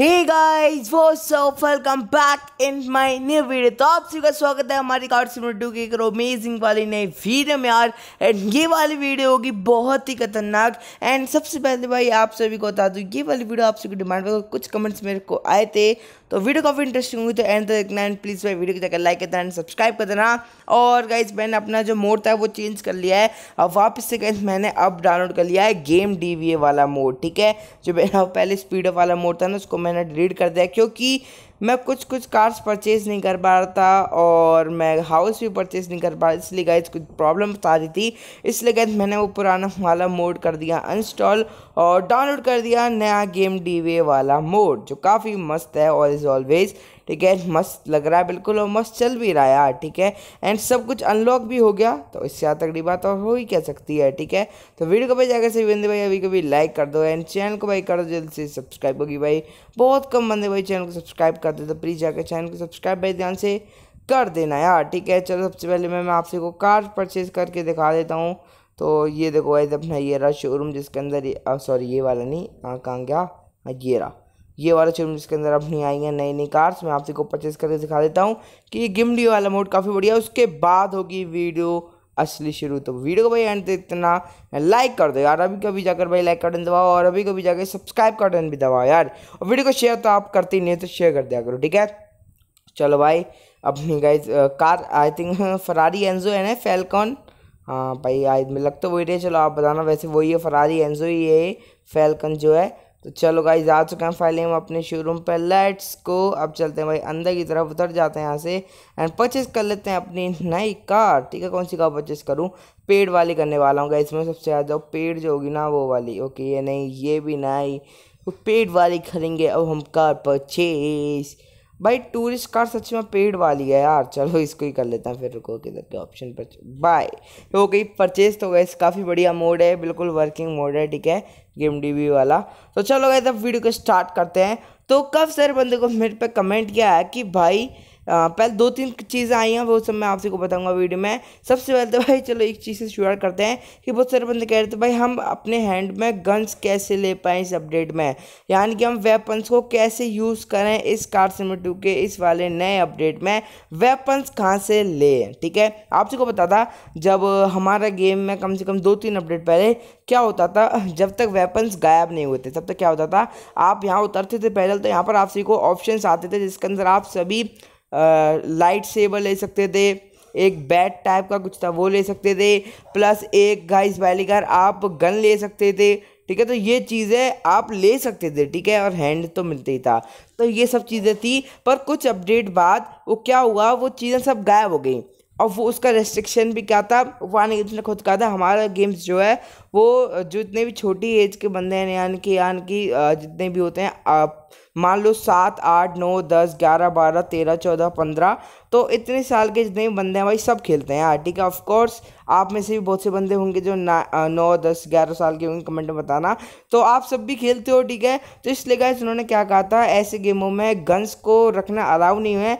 Hey guys, what's up? Welcome back in my new video. तो आप सभी का स्वागत है हमारी कार्ड सिमर टू की एक अमेजिंग वाली नई वीडियो में यार एंड ये वाली वीडियो होगी बहुत ही खतरनाक एंड सबसे पहले भाई आप सभी को बता दूँ ये वाली वीडियो आप सभी को डिमांड पर कुछ कमेंट्स मेरे को आए थे तो वीडियो काफ़ी इंटरेस्टिंग हुई तो एंड तक देखना एंड प्लीज़ भाई वीडियो को जाकर लाइक कर देना एंड सब्सक्राइब कर देना और गाइज मैंने अपना जो मोड था वो चेंज कर लिया है अब वापस से गाइज मैंने अब डाउनलोड कर लिया है गेम डी वाला मोड ठीक है जो मेरा पहले स्पीड वाला मोड था ना उसको मैं मैंने डिलीट कर दिया क्योंकि मैं कुछ कुछ कार्स परचेज़ नहीं कर पा रहा था और मैं हाउस भी परचेज़ नहीं कर पा रहा इसलिए गाइज कुछ प्रॉब्लम आ रही थी इसलिए गाइज मैंने वो पुराना वाला मोड कर दिया अनस्टॉल और डाउनलोड कर दिया नया गेम डी वाला मोड जो काफ़ी मस्त है और इज़ ऑलवेज़ ठीक है मस्त लग रहा है बिल्कुल और मस्त चल भी रहा है यार ठीक है एंड सब कुछ अनलॉक भी हो गया तो इससे आ तकड़ी बात और हो ही कह सकती है ठीक है तो वीडियो को भाई जाकर से बंदे भाई अभी कभी लाइक कर दो एंड चैनल को भाई कर दो जल्द से सब्सक्राइब होगी भाई बहुत कम बंदे भाई चैनल को सब्सक्राइब कर दे तो प्लीज़ जाकर चैनल को सब्सक्राइब भाई ध्यान से कर देना यार ठीक है चलो सबसे पहले मैं मैं आपसे को कार परचेज़ करके दिखा देता हूँ तो ये देखो भाई अपना ये रहा शोरूम जिसके अंदर सॉरी ये वाला नहीं कहाँ गया हाँ, ये रहा ये वाला शोरूम जिसके अंदर अपनी आई है नई नई कार्स मैं आप सबको परचेस करके दिखा देता हूँ कि ये गिमली वाला मोड काफ़ी बढ़िया है उसके बाद होगी वीडियो असली शुरू तो वीडियो को भाई एंड तक इतना लाइक कर दो यार अभी कभी जाकर भाई लाइक बटन दबाओ और अभी कभी जाकर सब्सक्राइब का बटन भी दबाओ यार और वीडियो को शेयर तो आप करते ही नहीं तो शेयर कर दिया करो ठीक है चलो भाई अपनी guys car I think Ferrari Enzo है ना फेलकॉन हाँ भाई आई लगता तो वही रही चलो आप बताना वैसे वही है फरारी एनजो ही है फेलकन जो है तो चलो गाइज आ चुके हैं फाइनली हम अपने शोरूम पर लेट्स को अब चलते हैं भाई अंदर की तरफ उतर जाते हैं यहाँ से एंड परचेस कर लेते हैं अपनी नई कार ठीक है कौन सी कार परचेस करूँ पेड़ वाली करने वाला हूँ गाइज सबसे ज्यादा पेड़ जो होगी ना वो वाली ओके ये नहीं ये भी नहीं तो पेड़ वाली खरीदेंगे अब हम कार परचेज़ भाई टूरिस्ट कार सच में पेड़ वाली है यार चलो इसको ही कर लेता हूँ फिर रुको किधर के ऑप्शन पर बाय हो गई परचेज तो गए काफ़ी बढ़िया मोड है बिल्कुल वर्किंग मोड है ठीक है गेम डी वाला तो चलो गए तब वीडियो को स्टार्ट करते हैं तो कब सर बंदे को मेरे पे कमेंट किया है कि भाई पहले दो तीन चीज़ें आई हैं वो सब मैं आपसे को बताऊंगा वीडियो में सबसे पहले तो भाई चलो एक चीज़ से शुरुआत करते हैं कि बहुत सारे बंदे कह रहे थे भाई हम अपने हैंड में गन्स कैसे ले पाएँ इस अपडेट में यानी कि हम वेपन्स को कैसे यूज़ करें इस कार सिमर टू के इस वाले नए अपडेट में वेपन्स कहाँ से लें ठीक है आपसे को बता था जब हमारा गेम में कम से कम दो तीन अपडेट पहले क्या होता था जब तक वेपन्स गायब नहीं होते तब तक क्या होता था आप यहाँ उतरते थे पैदल तो यहाँ पर आप सभी को ऑप्शंस आते थे जिसके अंदर आप सभी लाइट सेबर ले सकते थे एक बैट टाइप का कुछ था वो ले सकते थे प्लस एक गाइस बैलीगार आप गन ले सकते थे ठीक है तो ये चीज़ें आप ले सकते थे ठीक है और हैंड तो मिलते ही था तो ये सब चीज़ें थी पर कुछ अपडेट बाद वो क्या हुआ वो चीज़ें सब गायब हो गई और वो उसका रेस्ट्रिक्शन भी क्या था वान ने खुद कहा था हमारा गेम्स जो है वो जितने भी छोटी एज के बंदे हैं यानी कि यानी कि जितने भी होते हैं आप मान लो सात आठ नौ दस ग्यारह बारह तेरह चौदह पंद्रह तो इतने साल के जितने भी बंदे हैं भाई सब खेलते हैं ठीक है ऑफकोर्स आप में से भी बहुत से बंदे होंगे जो ना नौ दस ग्यारह साल के होंगे कमेंट में बताना तो आप सब भी खेलते हो ठीक है तो इसलिए गाइस उन्होंने क्या कहा था ऐसे गेमों में गन्स को रखना अलाउ नहीं है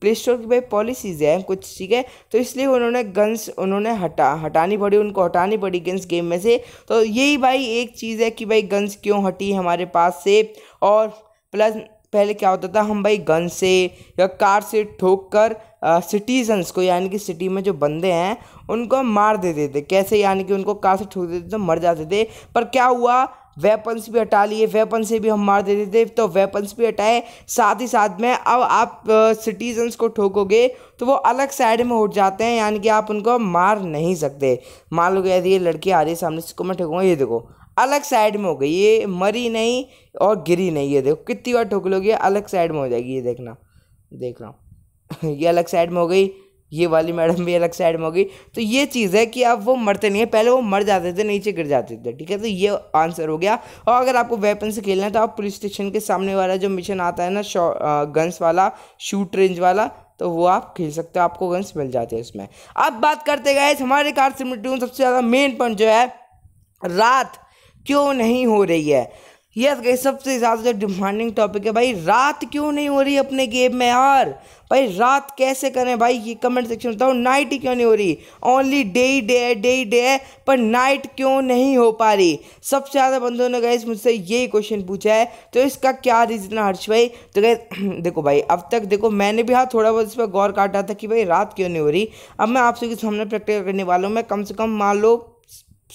प्ले स्टोर की भाई पॉलिसीज़ है कुछ ठीक है तो इसलिए उन्होंने गन्स उन्होंने हटा हटानी पड़ी उनको हटानी पड़ी गन्स गेम में से थे तो यही भाई एक चीज़ है कि भाई गन्स क्यों हटी हमारे पास से और प्लस पहले क्या होता था हम भाई गन से या कार से ठोक कर सिटीजन्स को यानी कि सिटी में जो बंदे हैं उनको मार देते थे कैसे यानी कि उनको कार से ठोक देते थे तो मर जाते थे पर क्या हुआ वेपन्स भी हटा लिए वेपन से भी हम मार देते थे तो वेपन्स भी हटाए साथ ही साथ में अब आप सिटीजन्स को ठोकोगे तो वो अलग साइड में उठ जाते हैं यानी कि आप उनको मार नहीं सकते मान लो यदि ये लड़की आ रही है सामने इसको मैं ठोकूँगा ये देखो अलग साइड में हो गई ये मरी नहीं और गिरी नहीं ये देखो कितनी बार ठोक लोगे अलग साइड में हो जाएगी ये देखना देख रहा हूँ ये अलग साइड में हो गई ये वाली मैडम भी अलग साइड में होगी तो ये चीज़ है कि अब वो मरते नहीं है पहले वो मर जाते थे नीचे गिर जाते थे ठीक है तो ये आंसर हो गया और अगर आपको वेपन से खेलना है तो आप पुलिस स्टेशन के सामने वाला जो मिशन आता है ना गन्स वाला शूट रेंज वाला तो वो आप खेल सकते हो आपको गन्स मिल जाते हैं उसमें अब बात करते गए हमारे कार सिमिट्री सबसे ज़्यादा मेन पॉइंट जो है रात क्यों नहीं हो रही है यस गई सबसे ज़्यादा जो डिमांडिंग टॉपिक है भाई रात क्यों नहीं हो रही अपने गेम में यार भाई रात कैसे करें भाई ये कमेंट सेक्शन में बताओ नाइट ही क्यों नहीं हो रही ओनली डे ही डे डे ही डे पर नाइट क्यों नहीं हो पा रही सबसे ज़्यादा बंदों ने गए मुझसे यही क्वेश्चन पूछा है तो इसका क्या रीज़न है हर्ष भाई तो गए देखो भाई अब तक देखो मैंने भी हाँ थोड़ा बहुत इस पर गौर काटा था कि भाई रात क्यों नहीं हो रही अब मैं आपसे के सामने प्रैक्टिकल करने वाला हूँ मैं कम से कम मान लो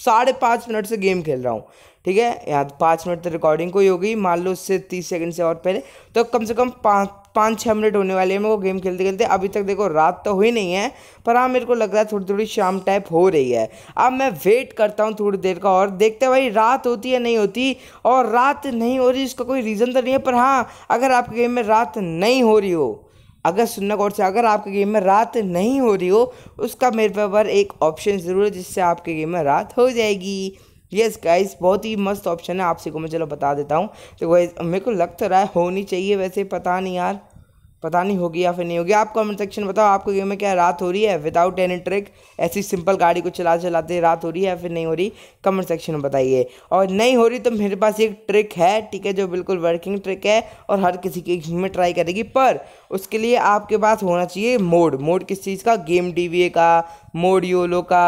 साढ़े पाँच मिनट से गेम खेल रहा हूँ ठीक है याद पाँच मिनट तो रिकॉर्डिंग कोई होगी मान लो उससे तीस सेकंड से और पहले तो कम से कम पाँच पाँच छः मिनट होने वाले हैं मेरे को गेम खेलते खेलते अभी तक देखो रात तो हुई नहीं है पर हाँ मेरे को लग रहा है थोड़ी थोड़ी शाम टाइप हो रही है अब मैं वेट करता हूँ थोड़ी देर का और देखते हैं भाई रात होती है नहीं होती और रात नहीं हो रही इसका कोई रीज़न तो नहीं है पर हाँ अगर आपके गेम में रात नहीं हो रही हो अगर सुनना गौर से अगर आपके गेम में रात नहीं हो रही हो उसका मेरे पर एक ऑप्शन ज़रूर है जिससे आपके गेम में रात हो जाएगी ये गाइस बहुत ही मस्त ऑप्शन है आपसे को मैं चलो बता देता हूँ तो गाइस मेरे को लग तो रहा है होनी चाहिए वैसे पता नहीं यार पता नहीं होगी या फिर नहीं होगी आप कमेंट सेक्शन में बताओ आपको गेम में क्या रात हो रही है विदाउट एनी ट्रिक ऐसी सिंपल गाड़ी को चला चलाते रात हो रही है या फिर नहीं हो रही कमेंट सेक्शन में बताइए और नहीं हो रही तो मेरे पास एक ट्रिक है ठीक है जो बिल्कुल वर्किंग ट्रिक है और हर किसी की गेम में ट्राई करेगी पर उसके लिए आपके पास होना चाहिए मोड मोड किस चीज़ का गेम डी का मोड योलो का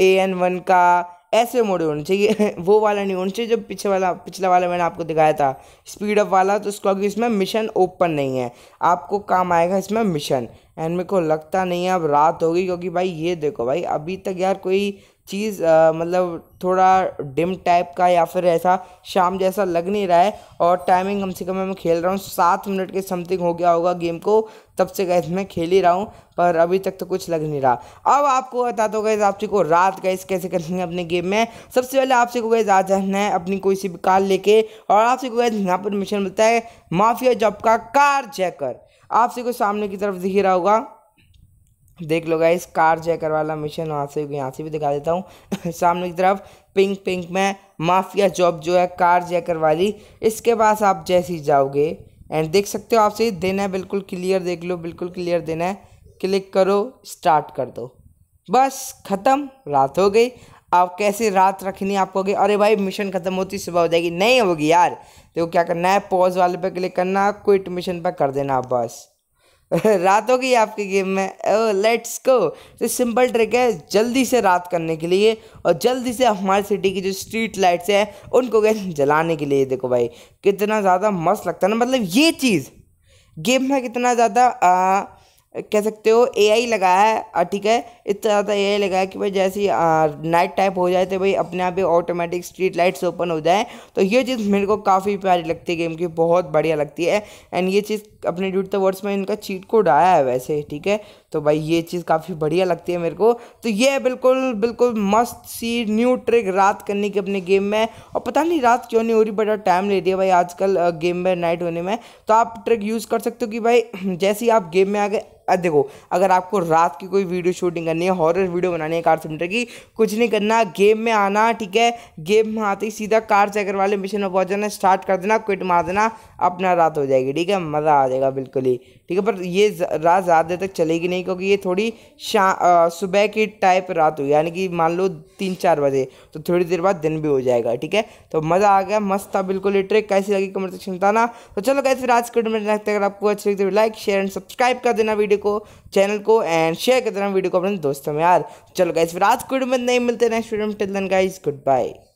ए एन वन का ऐसे मोड़े होने चाहिए वो वाला नहीं होना चाहिए जो पीछे वाला पिछला वाला मैंने आपको दिखाया था स्पीड अप वाला तो उसको अभी इसमें मिशन ओपन नहीं है आपको काम आएगा इसमें मिशन एंड मेरे को लगता नहीं है अब रात होगी क्योंकि भाई ये देखो भाई अभी तक यार कोई चीज़ मतलब थोड़ा डिम टाइप का या फिर ऐसा शाम जैसा लग नहीं रहा है और टाइमिंग कम से कम मैं खेल रहा हूँ सात मिनट के समथिंग हो गया होगा गेम को तब से गए मैं खेल ही रहा हूँ पर अभी तक तो कुछ लग नहीं रहा अब आपको बता दो गए आप को रात गए कैसे करनी है अपने गेम में सबसे पहले आपसे को गए आ जाना है अपनी कोई सी भी कार लेके और आपसे को गए यहाँ पर मिशन मिलता है माफिया जॉब का कार चेकर आपसे को सामने की तरफ दिख रहा होगा देख लो गाइस कार जैकर वाला मिशन वहाँ से यहाँ से भी दिखा देता हूँ सामने की तरफ पिंक पिंक में माफिया जॉब जो है कार जैकर वाली इसके पास आप जैसे ही जाओगे एंड देख सकते हो आपसे दिन है बिल्कुल क्लियर देख लो बिल्कुल क्लियर दिन है क्लिक करो स्टार्ट कर दो बस ख़त्म रात हो गई आप कैसे रात रखनी आपको होगी अरे भाई मिशन ख़त्म होती सुबह हो जाएगी नहीं होगी यार देखो क्या करना है पॉज वाले पे क्लिक करना क्विट मिशन पर कर देना बस रात हो गई आपके गेम में ओ लेट्स गो तो सिंपल ट्रिक है जल्दी से रात करने के लिए और जल्दी से हमारे सिटी की जो स्ट्रीट लाइट्स हैं उनको गए जलाने के लिए देखो भाई कितना ज़्यादा मस्त लगता है ना मतलब ये चीज़ गेम में कितना ज़्यादा कह सकते हो एआई लगाया है ठीक है इतना ज़्यादा एआई लगाया कि भाई जैसे नाइट टाइप हो जाए तो भाई अपने आप ही ऑटोमेटिक स्ट्रीट लाइट्स ओपन हो जाए तो ये चीज़ मेरे को काफ़ी प्यारी लगती है गेम की बहुत बढ़िया लगती है एंड ये चीज़ अपने ड्यूट द वर्ड्स में इनका चीट कोड आया है वैसे ठीक है तो भाई ये चीज़ काफ़ी बढ़िया लगती है मेरे को तो ये है बिल्कुल बिल्कुल मस्त सी न्यू ट्रिक रात करने की अपने गेम में और पता नहीं रात क्यों नहीं हो रही बड़ा टाइम ले दिया भाई आजकल गेम में नाइट होने में तो आप ट्रिक यूज़ कर सकते हो कि भाई जैसे ही आप गेम में आ गए देखो अगर आपको रात की कोई वीडियो शूटिंग करनी है हॉरर वीडियो बनानी है कार सेंटर की कुछ नहीं करना गेम में आना ठीक है गेम में आते ही सीधा कार चेकर वाले मिशन में पहुँच जाना स्टार्ट कर देना क्विट मार देना अपना रात हो जाएगी ठीक है मज़ा आ जाएगा बिल्कुल ही ठीक है पर ये रात ज़्यादा देर तक चलेगी नहीं क्योंकि ये थोड़ी शाम सुबह की टाइप रात हुई यानी कि मान लो तीन चार बजे तो थोड़ी देर बाद दिन भी हो जाएगा ठीक है तो मज़ा आ गया मस्त था बिल्कुल ये ट्रिक कैसी लगी कमेंट सेक्शन ना तो चलो कैसे फिर आज के वीडियो में अगर आपको अच्छी लगती है तो लाइक शेयर एंड सब्सक्राइब कर देना वीडियो वीडियो को चैनल को एंड शेयर करते रहना वीडियो को अपने दोस्तों में यार चलो गाइस फिर आज को वीडियो में नहीं मिलते नेक्स्ट वीडियो में till then guys good bye